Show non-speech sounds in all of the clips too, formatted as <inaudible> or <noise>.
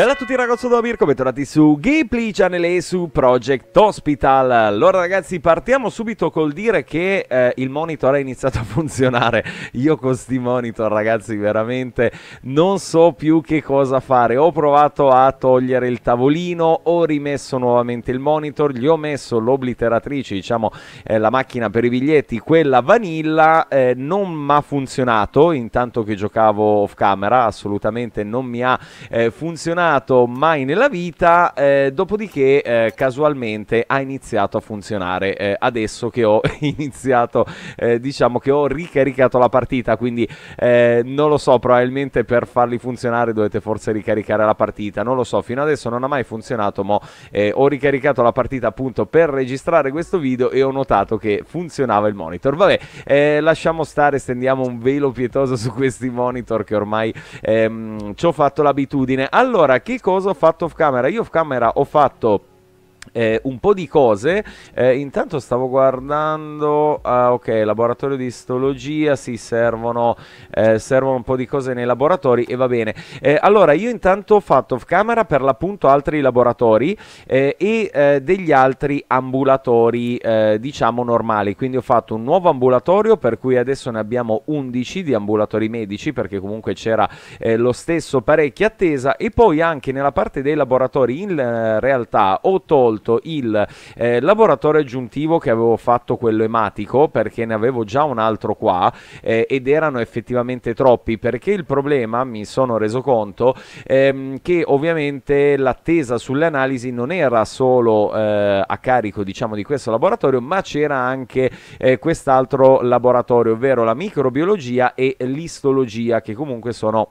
Bella a tutti ragazzi da Mirko, bentornati su Ghibli Channel e su Project Hospital Allora ragazzi partiamo subito col dire che eh, il monitor ha iniziato a <laughs> funzionare Io con sti monitor ragazzi veramente non so più che cosa fare Ho provato a togliere il tavolino, ho rimesso nuovamente il monitor Gli ho messo l'obliteratrice, diciamo eh, la macchina per i biglietti, quella vanilla eh, Non mi ha funzionato intanto che giocavo off camera, assolutamente non mi ha eh, funzionato funzionato mai nella vita, eh, dopodiché eh, casualmente ha iniziato a funzionare. Eh, adesso che ho <laughs> iniziato, eh, diciamo che ho ricaricato la partita, quindi eh, non lo so, probabilmente per farli funzionare dovete forse ricaricare la partita, non lo so, fino adesso non ha mai funzionato, ma eh, ho ricaricato la partita appunto per registrare questo video e ho notato che funzionava il monitor. Vabbè, lasciamo stare, stendiamo un velo pietoso su questi monitor che ormai ehm, ci ho fatto l'abitudine. Allora, che cosa ho fatto off camera? Io off camera ho fatto eh, un po' di cose. Eh, intanto stavo guardando, ah, ok, laboratorio di istologia. Sì, servono, eh, servono, un po' di cose nei laboratori e va bene. Eh, allora, io intanto ho fatto off camera per l'appunto altri laboratori eh, e eh, degli altri ambulatori, diciamo normali. Quindi ho fatto un nuovo ambulatorio, per cui adesso ne abbiamo 11 di ambulatori medici, perché comunque c'era lo stesso parecchio attesa. E poi anche nella parte dei laboratori, in realtà, ho 8 tolto il eh, laboratorio aggiuntivo che avevo fatto quello ematico perché ne avevo già un altro qua eh, ed erano effettivamente troppi perché il problema mi sono reso conto ehm, che ovviamente l'attesa sulle analisi non era solo eh, a carico diciamo di questo laboratorio ma c'era anche eh, quest'altro laboratorio ovvero la microbiologia e l'istologia che comunque sono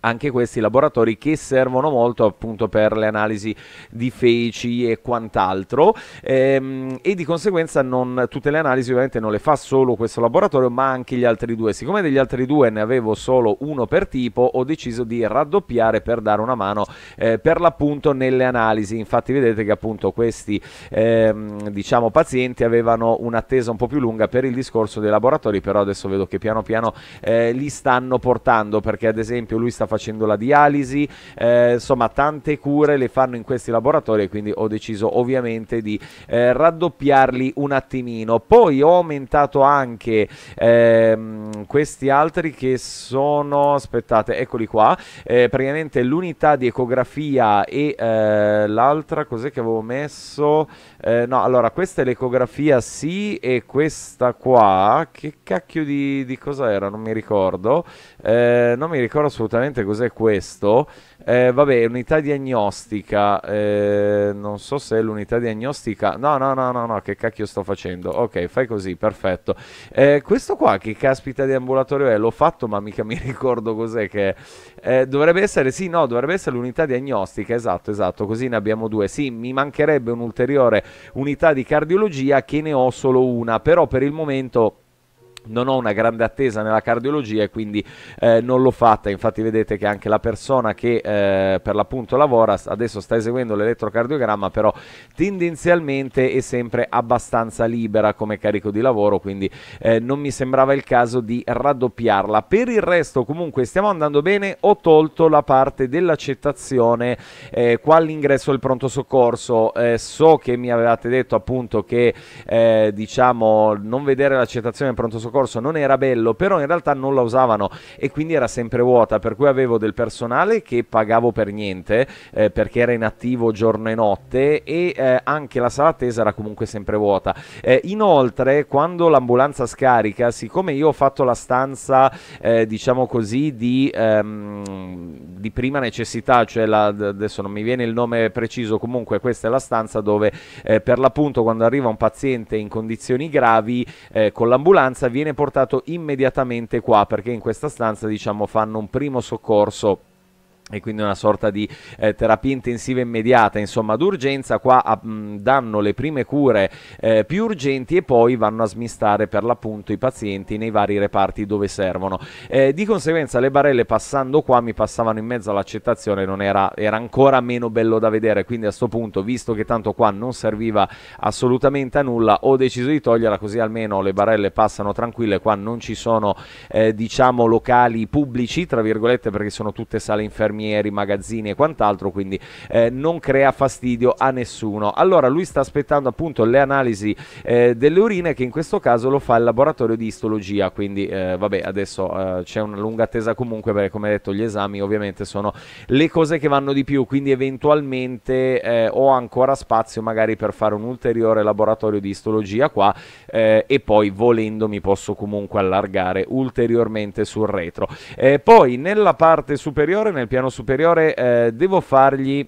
anche questi laboratori che servono molto appunto per le analisi di feci e quant'altro ehm, e di conseguenza non, tutte le analisi ovviamente non le fa solo questo laboratorio ma anche gli altri due siccome degli altri due ne avevo solo uno per tipo ho deciso di raddoppiare per dare una mano eh, per l'appunto nelle analisi infatti vedete che appunto questi ehm, diciamo pazienti avevano un'attesa un po' più lunga per il discorso dei laboratori però adesso vedo che piano piano eh, li stanno portando perché ad esempio lui sta facendo la dialisi, eh, insomma tante cure le fanno in questi laboratori e quindi ho deciso ovviamente di eh, raddoppiarli un attimino. Poi ho aumentato anche ehm, questi altri che sono, aspettate, eccoli qua, eh, praticamente l'unità di ecografia e eh, l'altra cos'è che avevo messo? Eh, no, allora questa è l'ecografia sì e questa qua, che cacchio di, di cosa era? Non mi ricordo, eh, non mi ricordo assolutamente esattamente cos'è questo. Eh, vabbè, unità diagnostica, eh, non so se è l'unità diagnostica, no, no, no, no, no, che cacchio sto facendo? Ok, fai così, perfetto. Eh, questo qua, che caspita di ambulatorio è? L'ho fatto ma mica mi <laughs> ricordo cos'è che è. Eh, dovrebbe essere, sì, no, dovrebbe essere l'unità diagnostica, esatto, esatto, così ne abbiamo due. Sì, mi mancherebbe un'ulteriore unità di cardiologia che ne ho solo una, però per il momento non ho una grande attesa nella cardiologia e quindi eh, non l'ho fatta. Infatti vedete che anche la persona che eh, per l'appunto lavora adesso sta eseguendo l'elettrocardiogramma, però tendenzialmente è sempre abbastanza libera come carico di lavoro, quindi eh, non mi sembrava il caso di raddoppiarla. Per il resto comunque stiamo andando bene, ho tolto la parte dell'accettazione eh, qua all'ingresso del pronto soccorso. Eh, so che mi avevate detto appunto che eh, diciamo non vedere l'accettazione del pronto soccorso soccorso non era bello, però in realtà non la usavano e quindi era sempre vuota, per cui avevo del personale che pagavo per niente eh, perché era inattivo giorno e notte e eh, anche la sala attesa era comunque sempre vuota. Eh, inoltre, quando l'ambulanza scarica, siccome io ho fatto la stanza, eh, diciamo così, di, ehm, di prima necessità, cioè la, adesso non mi viene il nome preciso, comunque questa è la stanza dove eh, per l'appunto quando arriva un paziente in condizioni gravi eh, con l'ambulanza viene viene portato immediatamente qua perché in questa stanza diciamo fanno un primo soccorso e quindi una sorta di eh, terapia intensiva immediata, insomma d'urgenza, qua a, mh, danno le prime cure eh, più urgenti e poi vanno a smistare per l'appunto i pazienti nei vari reparti dove servono. Eh, di conseguenza le barelle passando qua mi passavano in mezzo all'accettazione, non era, era ancora meno bello da vedere, quindi a questo punto, visto che tanto qua non serviva assolutamente a nulla, ho deciso di toglierla così almeno le barelle passano tranquille, qua non ci sono eh, diciamo locali pubblici, tra virgolette, perché sono tutte sale infermiere infermieri, magazzini e quant'altro, quindi eh, non crea fastidio a nessuno. Allora lui sta aspettando appunto le analisi eh, delle urine che in questo caso lo fa il laboratorio di istologia, quindi eh, vabbè adesso eh, c'è una lunga attesa comunque perché come detto gli esami ovviamente sono le cose che vanno di più, quindi eventualmente eh, ho ancora spazio magari per fare un ulteriore laboratorio di istologia qua eh, e poi volendo mi posso comunque allargare ulteriormente sul retro. poi nella parte superiore, nel piano superiore eh, devo fargli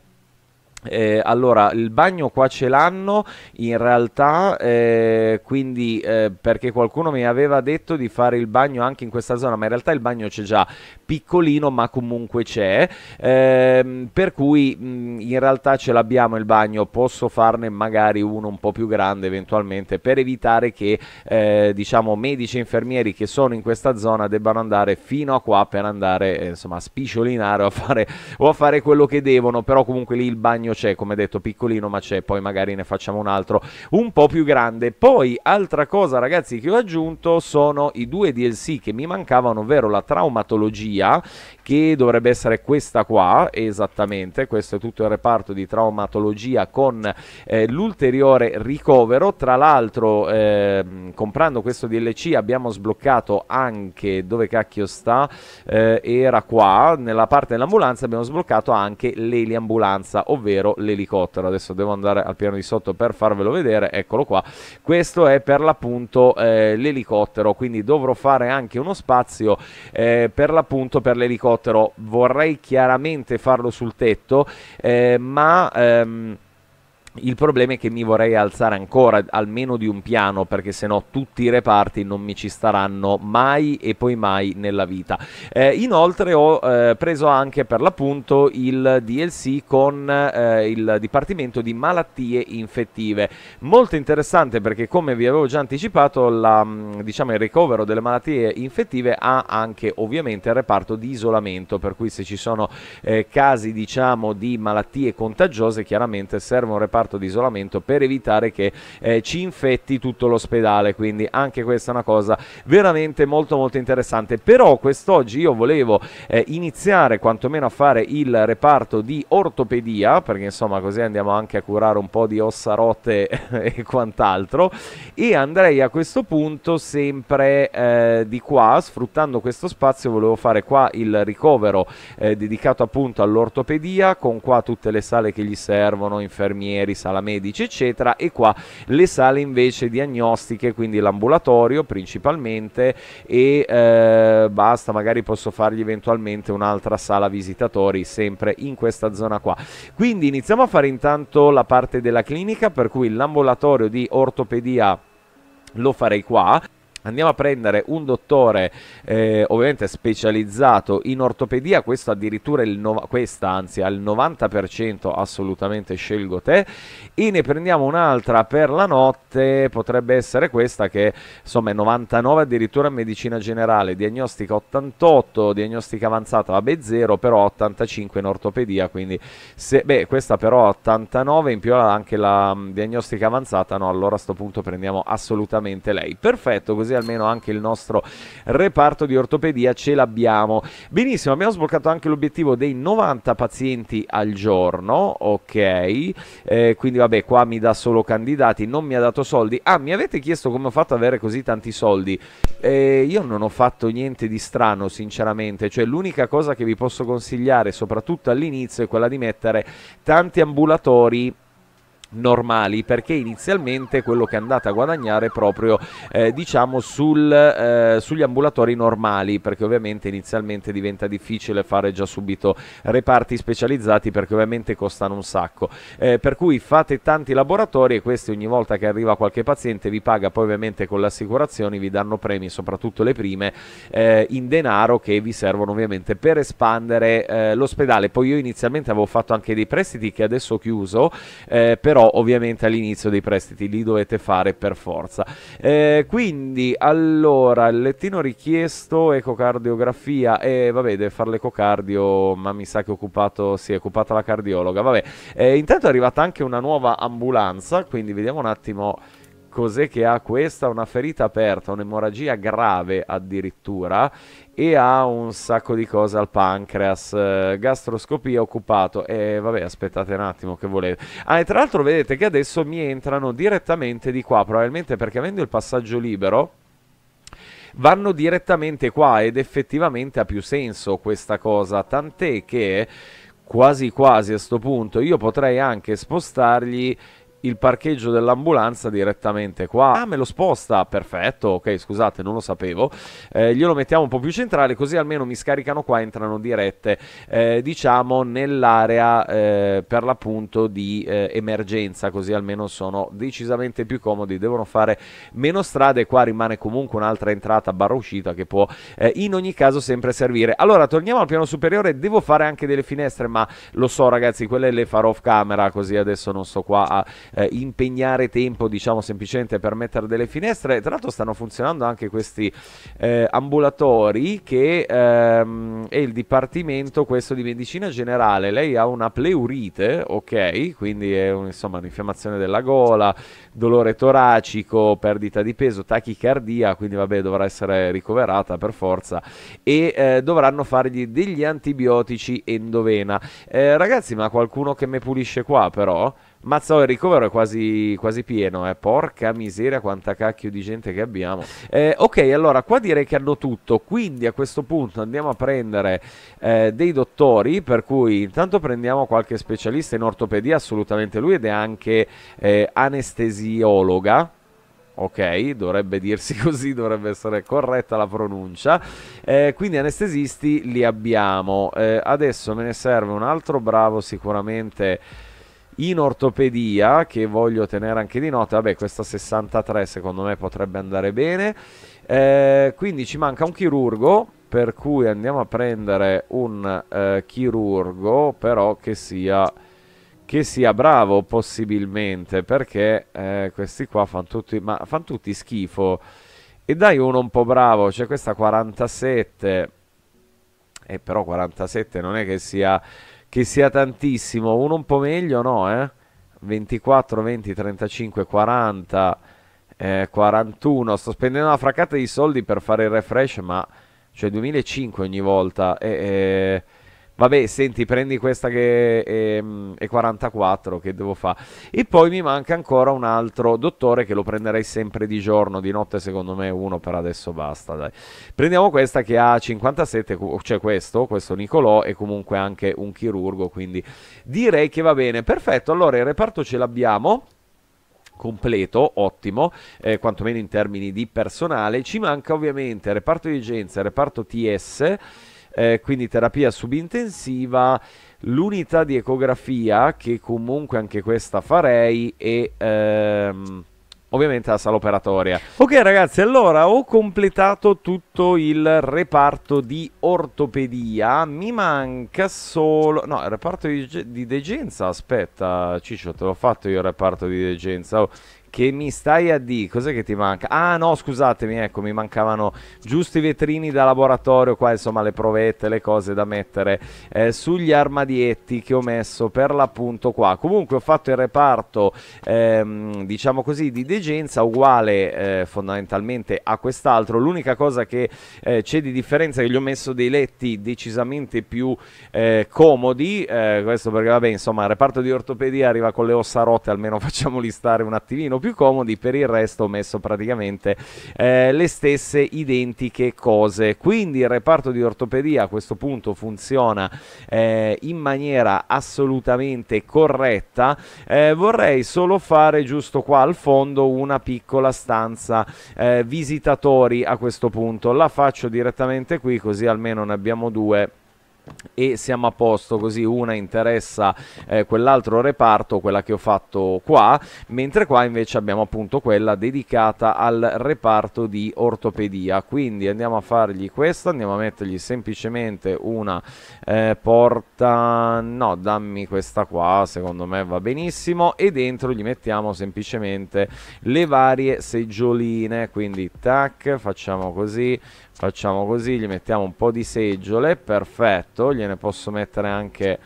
eh, allora, il bagno qua ce l'hanno in realtà, eh, quindi eh, perché qualcuno mi aveva detto di fare il bagno anche in questa zona, ma in realtà il bagno c'è già, piccolino ma comunque c'è, ehm, per cui mh, mm, in realtà ce l'abbiamo il bagno, posso farne magari uno un po' più grande eventualmente per evitare che eh, diciamo medici e infermieri che sono in questa zona debbano andare fino a qua per andare eh, insomma a spisciolinare o a fare, o a fare quello che devono, però comunque lì il bagno impegno c'è, come detto, piccolino ma c'è, poi magari ne facciamo un altro un po' più grande. Poi altra cosa ragazzi che ho aggiunto sono i due DLC che mi mancavano, ovvero la traumatologia che dovrebbe essere questa qua, esattamente, questo è tutto il reparto di traumatologia con eh, l'ulteriore ricovero, tra l'altro... Eh, comprando questo DLC abbiamo sbloccato anche dove cacchio sta eh, era qua nella parte dell'ambulanza abbiamo sbloccato anche l'eliambulanza ovvero l'elicottero adesso devo andare al piano di sotto per farvelo vedere eccolo qua questo è per l'appunto eh, l'elicottero quindi dovrò fare anche uno spazio eh, per l'appunto per l'elicottero vorrei chiaramente farlo sul tetto eh, ma ehm, il problema è che mi vorrei alzare ancora almeno di un piano perché sennò tutti i reparti non mi ci staranno mai e poi mai nella vita. Eh, inoltre ho eh, preso anche per l'appunto il DLC con eh, il Dipartimento di Malattie Infettive. Molto interessante perché come vi avevo già anticipato la, mm, diciamo, il ricovero delle malattie infettive ha anche ovviamente il reparto di isolamento per cui se ci sono eh, casi diciamo, di malattie contagiose chiaramente serve un reparto reparto di isolamento per evitare che eh, ci infetti tutto l'ospedale, quindi anche questa è una cosa veramente molto molto interessante. Però quest'oggi io volevo eh, iniziare quantomeno a fare il reparto di ortopedia, perché insomma così andiamo anche a curare un po' di ossa rotte <laughs> e quant'altro e andrei a questo punto sempre eh, di qua, sfruttando questo spazio volevo fare qua il ricovero eh, dedicato appunto all'ortopedia con qua tutte le sale che gli servono, infermieri, centri, sala medici eccetera e qua le sale invece diagnostiche, quindi l'ambulatorio principalmente e eh, basta, magari posso fargli eventualmente un'altra sala visitatori sempre in questa zona qua. Quindi iniziamo a fare intanto la parte della clinica per cui l'ambulatorio di ortopedia lo farei qua andiamo a prendere un dottore eh, ovviamente specializzato in ortopedia, questo addirittura il no- questa anzi al 90% assolutamente scelgo te e ne prendiamo un'altra per la notte, potrebbe essere questa che insomma è 99 addirittura in medicina generale, diagnostica 88, diagnostica avanzata vabbè 0 però 85 in ortopedia, quindi se beh questa però 89 in più anche la mh, diagnostica avanzata no, allora a questo punto prendiamo assolutamente lei. Perfetto, così così almeno anche il nostro reparto di ortopedia ce l'abbiamo. Benissimo, abbiamo sbloccato anche l'obiettivo dei 90 pazienti al giorno, ok, eh, quindi vabbè qua mi dà solo candidati, non mi ha dato soldi, ah mi avete chiesto come ho fatto ad avere così tanti soldi, eh, io non ho fatto niente di strano sinceramente, cioè l'unica cosa che vi posso consigliare soprattutto all'inizio è quella di mettere tanti ambulatori normali perché inizialmente quello che andate a guadagnare è proprio eh, diciamo sul, eh, sugli ambulatori normali perché ovviamente inizialmente diventa difficile fare già subito reparti specializzati perché ovviamente costano un sacco eh, per cui fate tanti laboratori e questi ogni volta che arriva qualche paziente vi paga poi ovviamente con le assicurazioni vi danno premi soprattutto le prime eh, in denaro che vi servono ovviamente per espandere eh, l'ospedale poi io inizialmente avevo fatto anche dei prestiti che adesso ho chiuso eh, però però ovviamente all'inizio dei prestiti li dovete fare per forza. Eh, quindi allora il lettino richiesto, ecocardiografia e eh, vabbè deve fare l'ecocardio, ma mi sa che occupato, si è occupata la cardiologa, vabbè. Eh, intanto è arrivata anche una nuova ambulanza, quindi vediamo un attimo Cos'è che ha questa? Una ferita aperta, un'emorragia grave addirittura e ha un sacco di cose al pancreas, eh, gastroscopia occupato e eh, vabbè aspettate un attimo che volete. Ah e tra l'altro vedete che adesso mi entrano direttamente di qua, probabilmente perché avendo il passaggio libero vanno direttamente qua ed effettivamente ha più senso questa cosa, tant'è che quasi quasi a sto punto io potrei anche spostargli il parcheggio dell'ambulanza direttamente qua. Ah, me lo sposta, perfetto, ok, scusate, non lo sapevo. Eh, glielo mettiamo un po' più centrale, così almeno mi scaricano qua, entrano dirette, eh, diciamo, nell'area eh, per l'appunto di eh, emergenza, così almeno sono decisamente più comodi, devono fare meno strade, qua rimane comunque un'altra entrata barra uscita che può eh, in ogni caso sempre servire. Allora, torniamo al piano superiore, devo fare anche delle finestre, ma lo so ragazzi, quelle le farò off camera, così adesso non sto qua a eh, impegnare tempo, diciamo semplicemente per mettere delle finestre. Tra l'altro stanno funzionando anche questi eh, ambulatori che ehm, è il dipartimento questo di medicina generale. Lei ha una pleurite, ok, quindi è un, insomma un'infiammazione della gola, dolore toracico, perdita di peso, tachicardia, quindi vabbè dovrà essere ricoverata per forza e eh, dovranno fargli degli antibiotici endovena. Eh, ragazzi, ma qualcuno che me pulisce qua però? Mazzo, il ricovero è quasi, quasi pieno, eh. porca miseria quanta cacchio di gente che abbiamo. Eh, ok, allora qua direi che hanno tutto, quindi a questo punto andiamo a prendere eh, dei dottori, per cui intanto prendiamo qualche specialista in ortopedia, assolutamente lui, ed è anche eh, anestesiologa ok, dovrebbe dirsi <laughs> così, dovrebbe essere corretta la pronuncia. Eh, quindi anestesisti li abbiamo. Eh, adesso me ne serve un altro bravo sicuramente in ortopedia che voglio tenere anche di nota vabbè questa 63 secondo me potrebbe andare bene eh, quindi ci manca un chirurgo per cui andiamo a prendere un eh, chirurgo però che sia che sia bravo possibilmente perché eh, questi qua fanno tutti, fan tutti schifo e dai uno un po' bravo c'è cioè questa 47 e eh, però 47 non è che sia che sia tantissimo, uno un po' meglio no, eh? 24, 20, 35, 40, eh, 41, sto spendendo una fraccata di soldi per fare il refresh, ma cioè 2005 ogni volta. E, e Vabbè, senti, prendi questa che è, ehm, è 44, che devo fare. E poi mi manca ancora un altro dottore che lo prenderei sempre di giorno, di notte secondo me uno per adesso basta, dai. Prendiamo questa che ha 57, cioè questo, questo Nicolò e comunque anche un chirurgo, quindi direi che va bene. Perfetto, allora il reparto ce l'abbiamo completo, ottimo, eh, quantomeno in termini di personale. Ci manca ovviamente reparto di urgenza, reparto TS eh, quindi terapia subintensiva, l'unità di ecografia che comunque anche questa farei e... Ehm, ovviamente la sala operatoria. Ok ragazzi, allora ho completato tutto il reparto di ortopedia, mi manca solo... no, il reparto di, di degenza, aspetta Ciccio, te l'ho fatto io il reparto di degenza, oh, che mi stai a di cos'è che ti manca? Ah no, scusatemi, ecco, mi mancavano giusti i vetrini da laboratorio, qua insomma le provette, le cose da mettere eh, sugli armadietti che ho messo per l'appunto qua. Comunque ho fatto il reparto, ehm, diciamo così, di degenza uguale eh, fondamentalmente a quest'altro. L'unica cosa che eh, c'è di differenza è che gli ho messo dei letti decisamente più eh, comodi, eh, questo perché vabbè, insomma, il reparto di ortopedia arriva con le ossa rotte, almeno <laughs> facciamoli stare un attimino più comodi, per il resto ho messo praticamente eh, le stesse identiche cose. Quindi il reparto di ortopedia a questo punto funziona eh, in maniera assolutamente corretta. Eh, vorrei solo fare giusto qua al fondo una piccola stanza eh, visitatori a questo punto. La faccio direttamente qui così almeno ne abbiamo due e siamo a posto così una interessa eh, quell'altro reparto quella che ho fatto qua mentre qua invece abbiamo appunto quella dedicata al reparto di ortopedia quindi andiamo a fargli questa andiamo a mettergli semplicemente una eh, porta no dammi questa qua secondo me va benissimo e dentro gli mettiamo semplicemente le varie seggioline quindi tac facciamo così facciamo così gli mettiamo un po' di seggiole perfetto questo, gliene posso mettere anche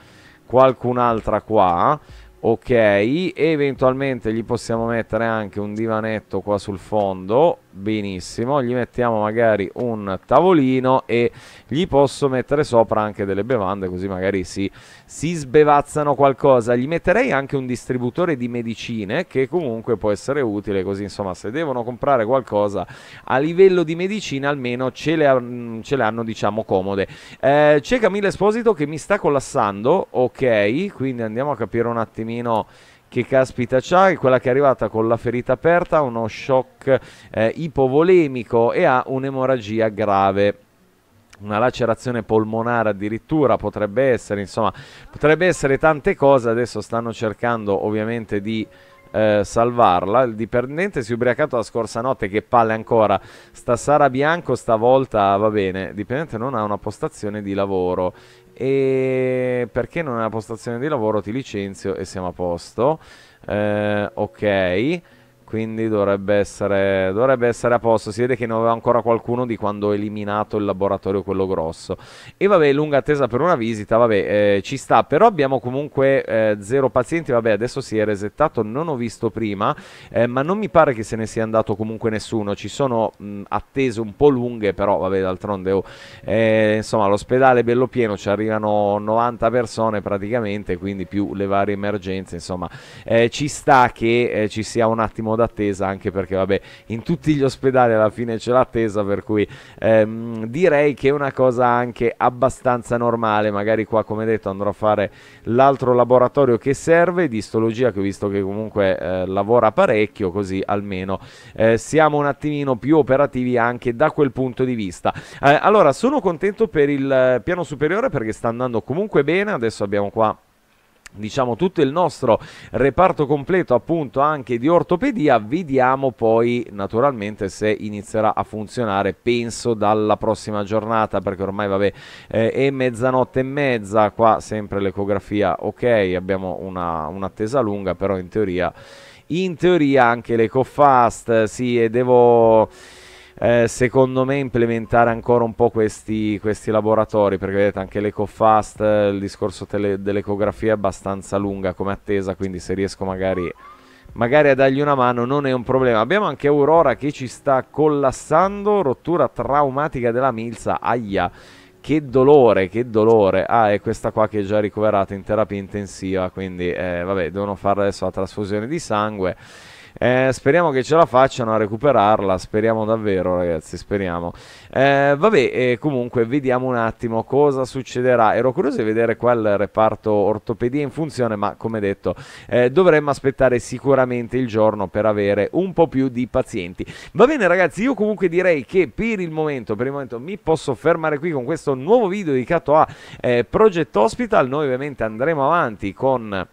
qualcun'altra qua, ok, e eventualmente gli possiamo mettere anche un divanetto qua sul fondo, benissimo gli mettiamo magari un tavolino e gli posso mettere sopra anche delle bevande così magari si, si sbevazzano qualcosa gli metterei anche un distributore di medicine che comunque può essere utile così insomma se devono comprare qualcosa a livello di medicina almeno ce le, ce le hanno diciamo comode eh, c'è Camille Esposito che mi sta collassando ok quindi andiamo a capire un attimino che caspita c'ha, quella che è arrivata con la ferita aperta, uno shock eh, ipovolemico e ha un'emorragia grave una lacerazione polmonare addirittura potrebbe essere, insomma, potrebbe essere tante cose, adesso stanno cercando ovviamente di eh, salvarla. Il dipendente si è ubriacato la scorsa notte, che palle ancora. Sta Sara Bianco stavolta va bene. Il dipendente non ha una postazione di lavoro. E perché non ha una postazione di lavoro ti licenzio e siamo a posto. Eh, ok quindi dovrebbe essere, dovrebbe essere, a posto. Si vede che ne aveva ancora qualcuno di quando ho eliminato il laboratorio, quello grosso. E vabbè, lunga attesa per una visita, vabbè, eh, ci sta, però abbiamo comunque eh, zero pazienti, vabbè, adesso si è resettato, non ho visto prima, eh, ma non mi pare che se ne sia andato comunque nessuno, ci sono mh, attese un po' lunghe, però vabbè, d'altronde, oh, eh, insomma, l'ospedale è bello pieno, ci arrivano 90 persone praticamente, quindi più le varie emergenze, insomma, eh, ci sta che eh, ci sia un attimo d'attesa anche perché vabbè in tutti gli ospedali alla fine c'è l'attesa per cui ehm, direi che è una cosa anche abbastanza normale magari qua come detto andrò a fare l'altro laboratorio che serve di istologia che ho visto che comunque eh, lavora parecchio così almeno eh, siamo un attimino più operativi anche da quel punto di vista eh, allora sono contento per il piano superiore perché sta andando comunque bene adesso abbiamo qua diciamo tutto il nostro reparto completo appunto anche di ortopedia vediamo poi naturalmente se inizierà a funzionare penso dalla prossima giornata perché ormai vabbè eh, è mezzanotte e mezza qua sempre l'ecografia ok abbiamo una, un'attesa lunga però in teoria in teoria anche l'ecofast sì e devo eh, secondo me implementare ancora un po' questi, questi laboratori perché vedete anche l'EcoFast eh, il discorso tele, dell'ecografia è abbastanza lunga come attesa quindi se riesco magari, magari a dargli una mano non è un problema abbiamo anche Aurora che ci sta collassando rottura traumatica della milza aia che dolore, che dolore. Ah, è questa qua che è già ricoverata in terapia intensiva, quindi eh, vabbè, devono fare adesso la trasfusione di sangue. Eh, speriamo che ce la facciano a recuperarla, speriamo davvero ragazzi, speriamo. Eh, vabbè, eh, comunque vediamo un attimo cosa succederà. Ero curioso di vedere quel reparto ortopedia in funzione, ma come detto eh, dovremmo aspettare sicuramente il giorno per avere un po' più di pazienti. Va bene ragazzi, io comunque direi che per il momento, per il momento mi posso fermare qui con questo nuovo video dedicato a eh, Project Hospital. Noi ovviamente andremo avanti con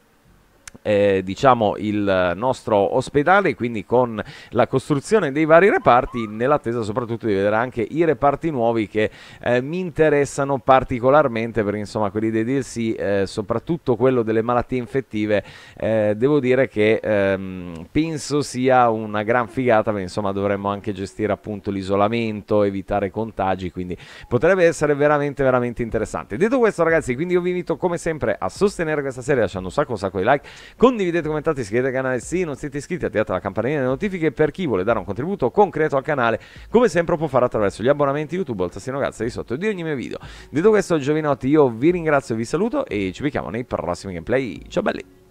eh, diciamo il nostro ospedale quindi con la costruzione dei vari reparti nell'attesa soprattutto di vedere anche i reparti nuovi che eh, mi interessano particolarmente perché insomma quelli dei DLC eh, soprattutto quello delle malattie infettive eh, devo dire che ehm, penso sia una gran figata perché insomma dovremmo anche gestire appunto l'isolamento evitare contagi quindi potrebbe essere veramente veramente interessante detto questo ragazzi quindi io vi invito come sempre a sostenere questa serie lasciando un sacco un sacco di like Condividete, commentate, iscrivetevi al canale se non siete iscritti, attivate la campanella delle notifiche per chi vuole dare un contributo concreto al canale, come sempre può fare attraverso gli abbonamenti YouTube o il tastino cazzo di sotto di ogni mio video. Detto questo, giovinotti, io vi ringrazio, vi saluto e ci becchiamo nei prossimi gameplay. Ciao belli!